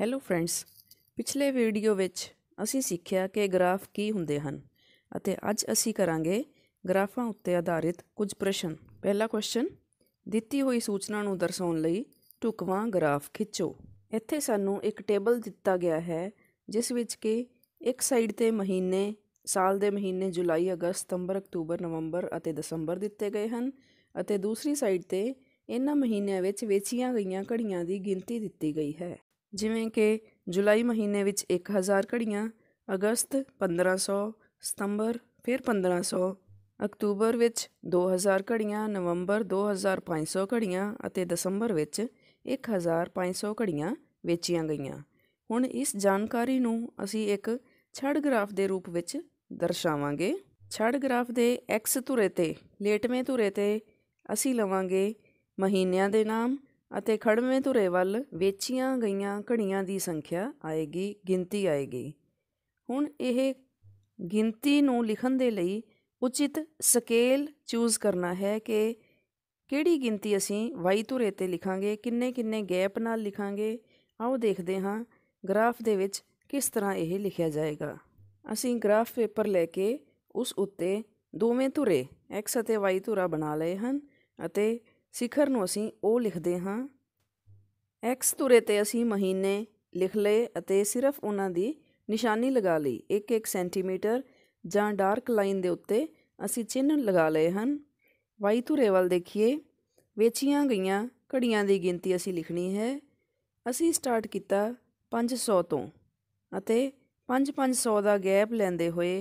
hello friends ਪਿਛਲੇ video ਵਿੱਚ ਅਸੀਂ ਸਿੱਖਿਆ ਕਿ ਗ੍ਰਾਫ ਕੀ ਹੁੰਦੇ ਹਨ ਅਤੇ ਅੱਜ ਅਸੀਂ ਕਰਾਂਗੇ ਗ੍ਰਾਫਾਂ ਉੱਤੇ ਆਧਾਰਿਤ ਕੁਝ ਪ੍ਰਸ਼ਨ ਪਹਿਲਾ ਕੁਐਸਚਨ ਦਿੱਤੀ ਹੋਈ ਸੂਚਨਾ ਨੂੰ ਦਰਸਾਉਣ ਲਈ ਟੁਕਵਾ ਗ੍ਰਾਫ ਖਿੱਚੋ ਇੱਥੇ ਸਾਨੂੰ ਇੱਕ ਟੇਬਲ ਦਿੱਤਾ ਗਿਆ ਹੈ ਜਿਸ ਵਿੱਚ ਕਿ ਇੱਕ ਸਾਈਡ ਤੇ ਮਹੀਨੇ ਸਾਲ ਦੇ ਮਹੀਨੇ ਜੁਲਾਈ ਅਗਸਤ ਸਤੰਬਰ ਅਕਤੂਬਰ ਨਵੰਬਰ ਅਤੇ ਦਸੰਬਰ ਦਿੱਤੇ ਗਏ ਹਨ ਅਤੇ ਦੂਸਰੀ ਸਾਈਡ ਤੇ ਇਹਨਾਂ ਮਹੀਨਿਆਂ ਵਿੱਚ ਵੇਚੀਆਂ ਗਈਆਂ ਘੜੀਆਂ ਦੀ ਗਿਣਤੀ ਦਿੱਤੀ ਗਈ ਹੈ ਜਿਵੇਂ ਕਿ ਜੁਲਾਈ ਮਹੀਨੇ ਵਿੱਚ 1000 ਘੜੀਆਂ ਅਗਸਤ 1500 ਸਤੰਬਰ ਫਿਰ 1500 ਅਕਤੂਬਰ ਵਿੱਚ 2000 ਘੜੀਆਂ ਨਵੰਬਰ 2500 ਘੜੀਆਂ ਅਤੇ ਦਸੰਬਰ ਵਿੱਚ 1500 ਘੜੀਆਂ ਵੇਚੀਆਂ ਗਈਆਂ ਹੁਣ ਇਸ ਜਾਣਕਾਰੀ ਨੂੰ ਅਸੀਂ ਇੱਕ ਛੜ ਗ੍ਰਾਫ ਦੇ ਰੂਪ ਵਿੱਚ ਦਰਸਾਵਾਂਗੇ ਛੜ ਗ੍ਰਾਫ ਦੇ ਐਕਸ ਧੁਰੇ ਤੇ ਲੇਟਵੇਂ ਧੁਰੇ ਤੇ ਅਸੀਂ ਲਵਾਂਗੇ ਮਹੀਨਿਆਂ ਦੇ ਨਾਮ ਅਤੇ ਖੜਵੇਂ ਧੁਰੇ ਵੱਲ ਵੇਚੀਆਂ ਗਈਆਂ ਘੜੀਆਂ ਦੀ ਸੰਖਿਆ ਆਏਗੀ ਗਿਣਤੀ ਆਏਗੀ ਹੁਣ ਇਹ ਗਿਣਤੀ ਨੂੰ ਲਿਖਣ ਦੇ ਲਈ ਉਚਿਤ ਸਕੇਲ ਚੂਜ਼ ਕਰਨਾ ਹੈ ਕਿ ਕਿਹੜੀ ਗਿਣਤੀ ਅਸੀਂ y ਧੁਰੇ ਤੇ ਲਿਖਾਂਗੇ ਕਿੰਨੇ ਕਿੰਨੇ ਗੈਪ ਨਾਲ ਲਿਖਾਂਗੇ ਆਓ ਦੇਖਦੇ ਹਾਂ ਗ੍ਰਾਫ ਦੇ ਵਿੱਚ ਕਿਸ ਤਰ੍ਹਾਂ ਇਹ ਲਿਖਿਆ ਜਾਏਗਾ ਅਸੀਂ ਗ੍ਰਾਫ ਪੇਪਰ ਲੈ ਕੇ ਉਸ ਉੱਤੇ ਦੋਵੇਂ ਧੁਰੇ x ਅਤੇ y ਧੁਰਾ ਬਣਾ ਲਏ ਹਨ ਅਤੇ ਸਿਖਰ ਨੂੰ ਅਸੀਂ ਉਹ ਲਿਖਦੇ ਹਾਂ x ਤੁਰੇ ਤੇ ਅਸੀਂ ਮਹੀਨੇ ਲਿਖ ਲਏ ਅਤੇ ਸਿਰਫ ਉਹਨਾਂ ਦੀ ਨਿਸ਼ਾਨੀ ਲਗਾ ਲਈ 1-1 ਸੈਂਟੀਮੀਟਰ ਜਾਂ ਡਾਰਕ ਲਾਈਨ ਦੇ ਉੱਤੇ ਅਸੀਂ ਚਿੰਨ੍ਹ ਲਗਾ ਲਏ ਹਨ y ਤੁਰੇ ਵੱਲ ਦੇਖੀਏ ਵੇਚੀਆਂ ਗਈਆਂ ਘੜੀਆਂ ਦੀ ਗਿਣਤੀ ਅਸੀਂ ਲਿਖਣੀ ਹੈ ਅਸੀਂ ਸਟਾਰਟ ਕੀਤਾ 500 ਤੋਂ ਅਤੇ 5-500 ਦਾ ਗੈਪ ਲੈਂਦੇ ਹੋਏ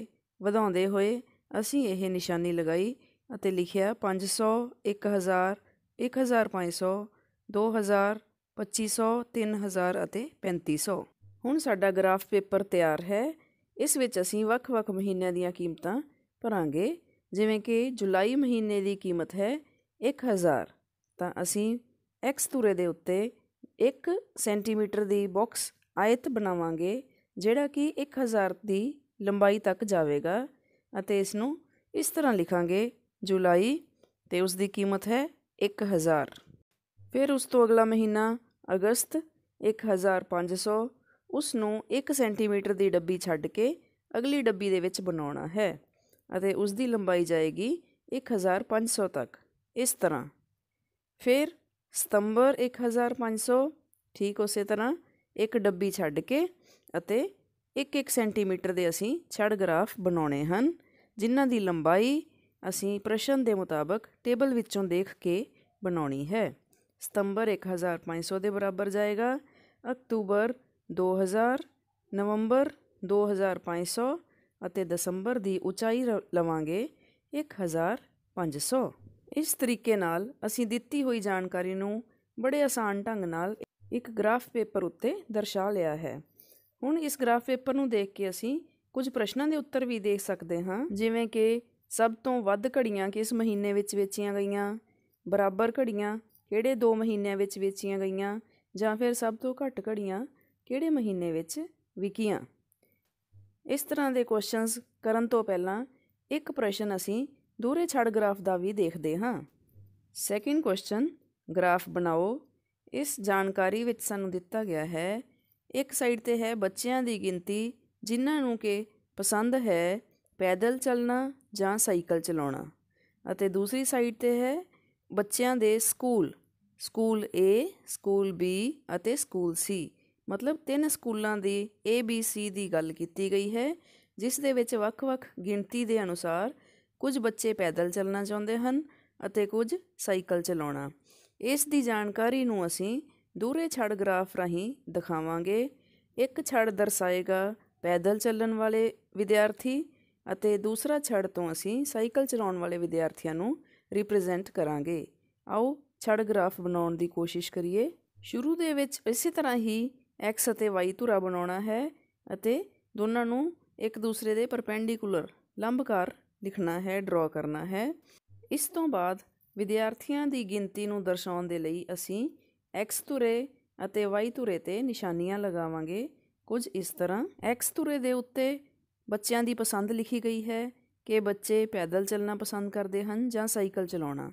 ਵਧਾਉਂਦੇ ਹੋਏ ਅਸੀਂ ਇਹ ਨਿਸ਼ਾਨੀ ਲਗਾਈ ਅਤੇ ਲਿਖਿਆ 500 1000 ਇੱਕ ਹਜ਼ਾਰ ਪੰਜ ਸੌ ਦੋ ਹਜ਼ਾਰ 2500 3000 ਅਤੇ 3500 ਹੁਣ ਸਾਡਾ ਗ੍ਰਾਫ ਪੇਪਰ ਤਿਆਰ ਹੈ ਇਸ ਵਿੱਚ ਅਸੀਂ ਵੱਖ-ਵੱਖ ਮਹੀਨਿਆਂ ਦੀਆਂ ਕੀਮਤਾਂ ਭਰਾਂਗੇ ਜਿਵੇਂ ਕਿ ਜੁਲਾਈ ਮਹੀਨੇ ਦੀ ਕੀਮਤ ਹੈ 1000 ਤਾਂ ਅਸੀਂ x ਤੁਰੇ ਦੇ ਉੱਤੇ 1 ਸੈਂਟੀਮੀਟਰ ਦੀ ਬਾਕਸ ਆਇਤ ਬਣਾਵਾਂਗੇ ਜਿਹੜਾ ਕਿ 1000 ਦੀ ਲੰਬਾਈ ਤੱਕ ਜਾਵੇਗਾ ਅਤੇ ਇਸ ਨੂੰ ਇਸ ਤਰ੍ਹਾਂ ਲਿਖਾਂਗੇ ਜੁਲਾਈ ਤੇ ਉਸ ਦੀ ਕੀਮਤ ਹੈ 1000 ਫਿਰ ਉਸ ਤੋਂ ਅਗਲਾ ਮਹੀਨਾ ਅਗਸਤ 1500 ਉਸ ਨੂੰ 1 ਸੈਂਟੀਮੀਟਰ ਦੀ ਡੱਬੀ ਛੱਡ ਕੇ ਅਗਲੀ ਡੱਬੀ ਦੇ ਵਿੱਚ ਬਣਾਉਣਾ ਹੈ ਅਤੇ ਉਸ ਦੀ ਲੰਬਾਈ ਜਾਏਗੀ 1500 ਤੱਕ ਇਸ ਤਰ੍ਹਾਂ ਫਿਰ ਸਤੰਬਰ 1500 ਠੀਕ ਉਸੇ ਤਰ੍ਹਾਂ ਇੱਕ ਡੱਬੀ ਛੱਡ ਕੇ ਅਤੇ 1-1 ਸੈਂਟੀਮੀਟਰ ਦੇ ਅਸੀਂ ਛੜ ਗ੍ਰਾਫ ਬਣਾਉਣੇ ਹਨ ਜਿਨ੍ਹਾਂ ਦੀ ਲੰਬਾਈ ਅਸੀਂ ਪ੍ਰਸ਼ਨ ਦੇ ਮੁਤਾਬਕ ਟੇਬਲ ਵਿੱਚੋਂ ਦੇਖ ਕੇ ਬਣਾਉਣੀ ਹੈ ਸਤੰਬਰ 1500 ਦੇ ਬਰਾਬਰ ਜਾਏਗਾ ਅਕਤੂਬਰ 2000 ਨਵੰਬਰ 2500 ਅਤੇ ਦਸੰਬਰ ਦੀ ਉਚਾਈ ਲਵਾਂਗੇ 1500 ਇਸ ਤਰੀਕੇ ਨਾਲ ਅਸੀਂ ਦਿੱਤੀ ਹੋਈ ਜਾਣਕਾਰੀ ਨੂੰ ਬੜੇ ਆਸਾਨ ਢੰਗ ਨਾਲ ਇੱਕ ਗ੍ਰਾਫ ਪੇਪਰ ਉੱਤੇ ਦਰਸਾ ਲਿਆ ਹੈ ਹੁਣ ਇਸ ਗ੍ਰਾਫ ਪੇਪਰ ਨੂੰ ਦੇਖ ਕੇ ਅਸੀਂ ਕੁਝ ਪ੍ਰਸ਼ਨਾਂ ਦੇ ਉੱਤਰ ਵੀ ਦੇਖ ਸਕਦੇ ਹਾਂ ਜਿਵੇਂ ਕਿ ਸਭ ਤੋਂ ਵੱਧ ਘੜੀਆਂ ਕਿਸ ਮਹੀਨੇ ਵਿੱਚ ਵੇਚੀਆਂ ਗਈਆਂ ਬਰਾਬਰ ਘੜੀਆਂ ਕਿਹੜੇ ਦੋ ਮਹੀਨਿਆਂ ਵਿੱਚ ਵੇਚੀਆਂ ਗਈਆਂ ਜਾਂ ਫਿਰ ਸਭ ਤੋਂ ਘੱਟ ਘੜੀਆਂ ਕਿਹੜੇ ਮਹੀਨੇ ਵਿੱਚ ਵਿਕੀਆਂ ਇਸ ਤਰ੍ਹਾਂ ਦੇ ਕੁਐਸਚਨਸ ਕਰਨ ਤੋਂ ਪਹਿਲਾਂ ਇੱਕ ਪ੍ਰਸ਼ਨ ਅਸੀਂ ਦੂਰੇ ਛੜ ਗ੍ਰਾਫ ਦਾ ਵੀ ਦੇਖਦੇ ਹਾਂ ਸੈਕਿੰਡ ਕੁਐਸਚਨ ਗ੍ਰਾਫ ਬਣਾਓ ਇਸ ਜਾਣਕਾਰੀ ਵਿੱਚ ਸਾਨੂੰ ਦਿੱਤਾ ਗਿਆ ਹੈ ਇੱਕ ਸਾਈਡ ਤੇ ਹੈ ਬੱਚਿਆਂ ਦੀ ਗਿਣਤੀ ਜਿਨ੍ਹਾਂ ਨੂੰ ਕਿ ਪਸੰਦ ਹੈ ਪੈਦਲ ਚੱਲਣਾ ਜਾਂ ਸਾਈਕਲ ਚਲਾਉਣਾ ਅਤੇ ਦੂਸਰੀ ਸਾਈਡ 'ਤੇ ਹੈ ਬੱਚਿਆਂ ਦੇ school school A school B ਅਤੇ ਸਕੂਲ C ਮਤਲਬ ਤਿੰਨ ਸਕੂਲਾਂ ਦੀ ABC ਦੀ ਗੱਲ ਕੀਤੀ ਗਈ ਹੈ ਜਿਸ ਦੇ ਵਿੱਚ ਵੱਖ-ਵੱਖ ਗਿਣਤੀ ਦੇ ਅਨੁਸਾਰ ਕੁਝ ਬੱਚੇ ਪੈਦਲ ਚੱਲਣਾ ਚਾਹੁੰਦੇ ਹਨ ਅਤੇ ਕੁਝ ਸਾਈਕਲ ਚਲਾਉਣਾ ਇਸ ਦੀ ਜਾਣਕਾਰੀ ਨੂੰ ਅਸੀਂ ਦੂਰੇ ਛੜ ਗ੍ਰਾਫ ਰਾਹੀਂ ਦਿਖਾਵਾਂਗੇ ਇੱਕ ਛੜ ਦਰਸਾਏਗਾ ਪੈਦਲ ਚੱਲਣ ਵਾਲੇ ਵਿਦਿਆਰਥੀ ਅਤੇ ਦੂਸਰਾ ਛੜ ਤੋਂ ਅਸੀਂ ਸਾਈਕਲ ਚਲਾਉਣ ਵਾਲੇ ਵਿਦਿਆਰਥੀਆਂ ਨੂੰ ਰਿਪਰੈਜ਼ੈਂਟ ਕਰਾਂਗੇ ਆਓ ਛੜ ਗ੍ਰਾਫ ਬਣਾਉਣ ਦੀ ਕੋਸ਼ਿਸ਼ ਕਰੀਏ ਸ਼ੁਰੂ ਦੇ ਵਿੱਚ ਇਸੇ ਤਰ੍ਹਾਂ ਹੀ x ਅਤੇ y ਧੁਰਾ ਬਣਾਉਣਾ ਹੈ ਅਤੇ ਦੋਨਾਂ ਨੂੰ ਇੱਕ ਦੂਸਰੇ ਦੇ ਪਰਪੈਂਡੀਕੂਲਰ ਲੰਬਕਾਰ ਲਿਖਣਾ ਹੈ ਡਰਾ ਕਰਨਾ ਹੈ ਇਸ ਤੋਂ ਬਾਅਦ ਵਿਦਿਆਰਥੀਆਂ ਦੀ ਗਿਣਤੀ ਨੂੰ ਦਰਸਾਉਣ ਦੇ ਲਈ ਅਸੀਂ x ਧੁਰੇ ਅਤੇ y ਧੁਰੇ ਤੇ ਨਿਸ਼ਾਨੀਆਂ ਲਗਾਵਾਂਗੇ ਕੁਝ ਇਸ ਤਰ੍ਹਾਂ x ਧੁਰੇ ਦੇ ਉੱਤੇ ਬੱਚਿਆਂ ਦੀ ਪਸੰਦ ਲਿਖੀ ਗਈ ਹੈ ਕਿ ਬੱਚੇ ਪੈਦਲ ਚੱਲਣਾ ਪਸੰਦ ਕਰਦੇ ਹਨ ਜਾਂ ਸਾਈਕਲ ਚਲਾਉਣਾ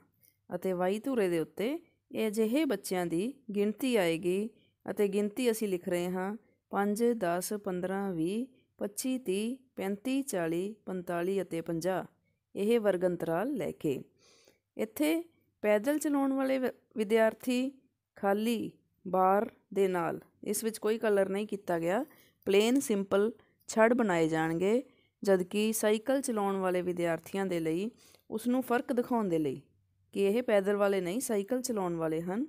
ਅਤੇ ਵਾਈ ਧੁਰੇ ਦੇ ਉੱਤੇ ਇਹ ਅਜਿਹੇ ਬੱਚਿਆਂ ਦੀ ਗਿਣਤੀ ਆਏਗੀ ਅਤੇ ਗਿਣਤੀ ਅਸੀਂ ਲਿਖ ਰਹੇ ਹਾਂ 5 10 15 20 25 30 35 40 45 ਅਤੇ 50 ਇਹ ਵਰਗ ਅੰਤਰਾਲ ਲੈ ਕੇ ਇੱਥੇ ਪੈਦਲ ਚਲਾਉਣ ਵਾਲੇ ਵਿਦਿਆਰਥੀ ਖਾਲੀ ਬਾਰ ਦੇ ਨਾਲ ਇਸ ਵਿੱਚ ਕੋਈ ਕਲਰ ਨਹੀਂ ਕੀਤਾ ਗਿਆ ਪਲੇਨ ਸਿੰਪਲ ਛੜ ਬਣਾਏ ਜਾਣਗੇ ਜਦਕਿ ਸਾਈਕਲ ਚਲਾਉਣ ਵਾਲੇ ਵਿਦਿਆਰਥੀਆਂ ਦੇ ਲਈ ਉਸ ਨੂੰ ਫਰਕ ਦਿਖਾਉਣ ਦੇ ਲਈ ਕਿ ਇਹ ਪੈਦਲ ਵਾਲੇ ਨਹੀਂ ਸਾਈਕਲ ਚਲਾਉਣ ਵਾਲੇ ਹਨ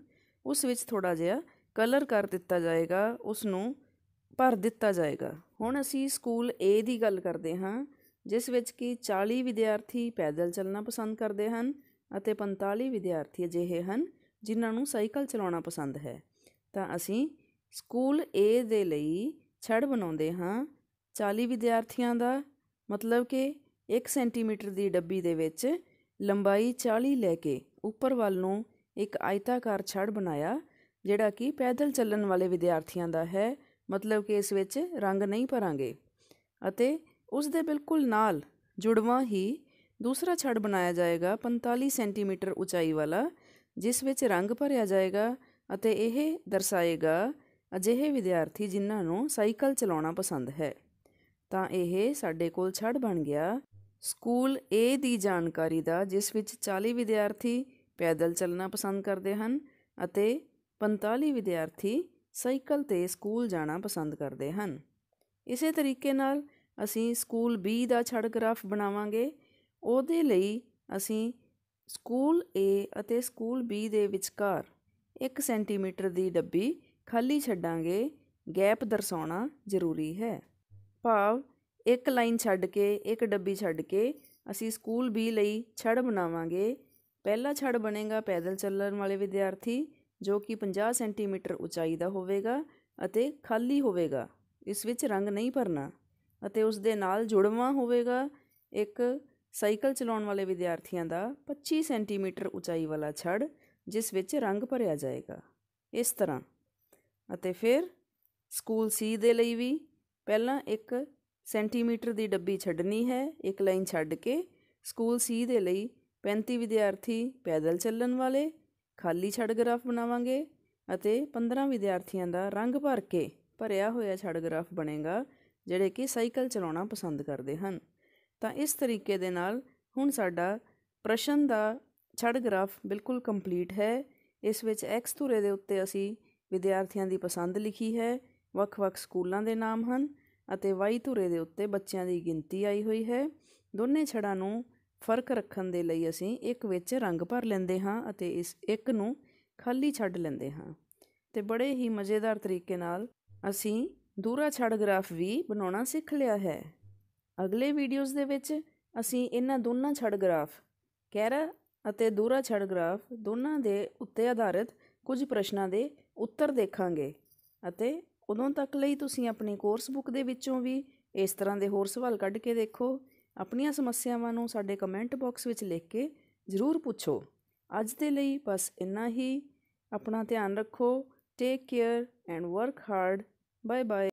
ਉਸ ਵਿੱਚ ਥੋੜਾ ਜਿਹਾ ਕਲਰ ਕਰ ਦਿੱਤਾ ਜਾਏਗਾ ਉਸ ਨੂੰ ਭਰ ਦਿੱਤਾ ਜਾਏਗਾ ਹੁਣ ਅਸੀਂ ਸਕੂਲ A ਦੀ ਗੱਲ ਕਰਦੇ ਹਾਂ ਜਿਸ ਵਿੱਚ ਕਿ 40 ਵਿਦਿਆਰਥੀ ਪੈਦਲ ਚੱਲਣਾ ਪਸੰਦ ਕਰਦੇ ਹਨ ਅਤੇ 45 ਵਿਦਿਆਰਥੀ ਅਜਿਹੇ ਹਨ ਜਿਨ੍ਹਾਂ ਨੂੰ ਸਾਈਕਲ ਚਲਾਉਣਾ ਪਸੰਦ ਹੈ ਤਾਂ ਅਸੀਂ ਸਕੂਲ A ਦੇ ਲਈ ਛੜ ਬਣਾਉਂਦੇ ਹਾਂ 40 ਵਿਦਿਆਰਥੀਆਂ ਦਾ ਮਤਲਬ ਕਿ 1 ਸੈਂਟੀਮੀਟਰ ਦੀ ਡੱਬੀ ਦੇ ਵਿੱਚ ਲੰਬਾਈ 40 ਲੈ ਕੇ ਉੱਪਰ ਵੱਲ ਨੂੰ ਇੱਕ ਆਇਤਾਕਾਰ ਛੜ ਬਣਾਇਆ ਜਿਹੜਾ ਕਿ ਪੈਦਲ ਚੱਲਣ ਵਾਲੇ ਵਿਦਿਆਰਥੀਆਂ ਦਾ ਹੈ ਮਤਲਬ ਕਿ ਇਸ ਵਿੱਚ ਰੰਗ ਨਹੀਂ ਭਰਾਂਗੇ ਅਤੇ ਉਸ ਦੇ ਬਿਲਕੁਲ ਨਾਲ ਜੁੜਵਾ ਹੀ ਦੂਸਰਾ ਛੜ ਬਣਾਇਆ ਜਾਏਗਾ 45 ਸੈਂਟੀਮੀਟਰ ਉਚਾਈ ਵਾਲਾ ਜਿਸ ਵਿੱਚ ਰੰਗ ਭਰਿਆ ਜਾਏਗਾ ਅਤੇ ਇਹ ਦਰਸਾਏਗਾ ਅਜਿਹੇ ਵਿਦਿਆਰਥੀ ਜਿਨ੍ਹਾਂ ਨੂੰ ਸਾਈਕਲ ਚਲਾਉਣਾ ਪਸੰਦ ਹੈ ਤਾਂ ਇਹ ਸਾਡੇ ਕੋਲ ਛੜ ਬਣ ਗਿਆ ਸਕੂਲ A ਦੀ ਜਾਣਕਾਰੀ ਦਾ ਜਿਸ ਵਿੱਚ 40 ਵਿਦਿਆਰਥੀ ਪੈਦਲ ਚੱਲਣਾ ਪਸੰਦ ਕਰਦੇ ਹਨ ਅਤੇ 45 ਵਿਦਿਆਰਥੀ ਸਾਈਕਲ ਤੇ ਸਕੂਲ ਜਾਣਾ ਪਸੰਦ ਕਰਦੇ ਹਨ ਇਸੇ ਤਰੀਕੇ ਨਾਲ ਅਸੀਂ ਸਕੂਲ B ਦਾ ਛੜ ਗ੍ਰਾਫ ਬਣਾਵਾਂਗੇ ਉਹਦੇ ਲਈ ਅਸੀਂ ਸਕੂਲ A ਅਤੇ ਸਕੂਲ B ਦੇ ਵਿਚਕਾਰ 1 ਸੈਂਟੀਮੀਟਰ ਦੀ ਡੱਬੀ ਖਾਲੀ ਛੱਡਾਂਗੇ ਗੈਪ ਦਰਸਾਉਣਾ ਜ਼ਰੂਰੀ ਹੈ ਭਾਵ ਇੱਕ ਲਾਈਨ ਛੱਡ ਕੇ ਇੱਕ ਡੱਬੀ ਛੱਡ ਕੇ ਅਸੀਂ ਸਕੂਲ ਬੀ ਲਈ ਛੜ ਬਣਾਵਾਂਗੇ ਪਹਿਲਾ ਛੜ ਬਣੇਗਾ ਪੈਦਲ ਚੱਲਣ ਵਾਲੇ ਵਿਦਿਆਰਥੀ ਜੋ ਕਿ 50 ਸੈਂਟੀਮੀਟਰ ਉਚਾਈ ਦਾ ਹੋਵੇਗਾ ਅਤੇ ਖਾਲੀ ਹੋਵੇਗਾ ਇਸ ਵਿੱਚ ਰੰਗ ਨਹੀਂ ਭਰਨਾ ਅਤੇ ਉਸ ਦੇ ਨਾਲ ਜੁੜਵਾ ਹੋਵੇਗਾ ਇੱਕ ਸਾਈਕਲ ਚਲਾਉਣ ਵਾਲੇ ਵਿਦਿਆਰਥੀਆਂ ਦਾ 25 ਸੈਂਟੀਮੀਟਰ ਉਚਾਈ ਵਾਲਾ ਛੜ ਜਿਸ ਵਿੱਚ ਰੰਗ ਭਰਿਆ ਜਾਏਗਾ ਇਸ ਤਰ੍ਹਾਂ ਅਤੇ ਫਿਰ ਸਕੂਲ ਸੀ ਦੇ ਲਈ ਵੀ ਪਹਿਲਾਂ ਇੱਕ ਸੈਂਟੀਮੀਟਰ ਦੀ ਡੱਬੀ ਛੱਡਣੀ ਹੈ ਇੱਕ ਲਾਈਨ ਛੱਡ ਕੇ ਸਕੂਲ ਸੀ ਦੇ ਲਈ 35 ਵਿਦਿਆਰਥੀ ਪੈਦਲ ਚੱਲਣ ਵਾਲੇ ਖਾਲੀ ਛੜ ਗ੍ਰਾਫ ਬਣਾਵਾਂਗੇ ਅਤੇ 15 ਵਿਦਿਆਰਥੀਆਂ ਦਾ ਰੰਗ ਭਰ ਕੇ ਭਰਿਆ ਹੋਇਆ ਛੜ ਗ੍ਰਾਫ ਬਣੇਗਾ ਜਿਹੜੇ ਕਿ ਸਾਈਕਲ ਚਲਾਉਣਾ ਪਸੰਦ ਕਰਦੇ ਹਨ ਤਾਂ ਇਸ ਤਰੀਕੇ ਦੇ ਨਾਲ ਹੁਣ ਸਾਡਾ ਪ੍ਰਸ਼ਨ ਦਾ ਛੜ ਗ੍ਰਾਫ ਬਿਲਕੁਲ ਕੰਪਲੀਟ ਹੈ ਇਸ ਵਿੱਚ x ਧੁਰੇ ਦੇ ਉੱਤੇ ਅਸੀਂ ਵਿਦਿਆਰਥੀਆਂ ਦੀ ਪਸੰਦ ਲਿਖੀ ਹੈ ਵੱਖ-ਵੱਖ ਸਕੂਲਾਂ ਦੇ ਨਾਮ ਹਨ ਅਤੇ ਵਾਈ ਧੁਰੇ ਦੇ ਉੱਤੇ ਬੱਚਿਆਂ ਦੀ ਗਿਣਤੀ ਆਈ ਹੋਈ ਹੈ ਦੋਨੇ ਛੜਾਂ ਨੂੰ ਫਰਕ ਰੱਖਣ ਦੇ ਲਈ ਅਸੀਂ ਇੱਕ ਵਿੱਚ ਰੰਗ ਭਰ ਲੈਂਦੇ ਹਾਂ ਅਤੇ ਇਸ ਇੱਕ ਨੂੰ ਖਾਲੀ ਛੱਡ ਲੈਂਦੇ ਹਾਂ ਤੇ ਬੜੇ ਹੀ ਮਜ਼ੇਦਾਰ ਤਰੀਕੇ ਨਾਲ ਅਸੀਂ ਦੂਰਾ ਛੜ ਗ੍ਰਾਫ ਵੀ ਬਣਾਉਣਾ ਸਿੱਖ ਲਿਆ ਹੈ ਅਗਲੇ ਵੀਡੀਓਜ਼ ਦੇ ਵਿੱਚ ਅਸੀਂ ਇਹਨਾਂ ਦੋਨਾਂ ਛੜ ਗ੍ਰਾਫ ਕੈਰਾ ਅਤੇ ਦੂਰਾ ਛੜ ਗ੍ਰਾਫ ਦੋਨਾਂ ਦੇ ਉੱਤੇ ਆਧਾਰਿਤ ਕੁਝ ਪ੍ਰਸ਼ਨਾਂ ਦੇ ਉੱਤਰ ਦੇਖਾਂਗੇ ਅਤੇ ਉਦੋਂ ਤੱਕ ਲਈ ਤੁਸੀਂ ਆਪਣੇ ਕੋਰਸ ਬੁੱਕ ਦੇ ਵਿੱਚੋਂ ਵੀ ਇਸ ਤਰ੍ਹਾਂ ਦੇ ਹੋਰ ਸਵਾਲ ਕੱਢ ਕੇ ਦੇਖੋ ਆਪਣੀਆਂ ਸਮੱਸਿਆਵਾਂ ਨੂੰ ਸਾਡੇ ਕਮੈਂਟ ਬਾਕਸ ਵਿੱਚ ਲਿਖ ਕੇ ਜ਼ਰੂਰ ਪੁੱਛੋ ਅੱਜ ਦੇ ਲਈ ਬਸ ਇੰਨਾ ਹੀ ਆਪਣਾ ਧਿਆਨ ਰੱਖੋ take care and work hard bye bye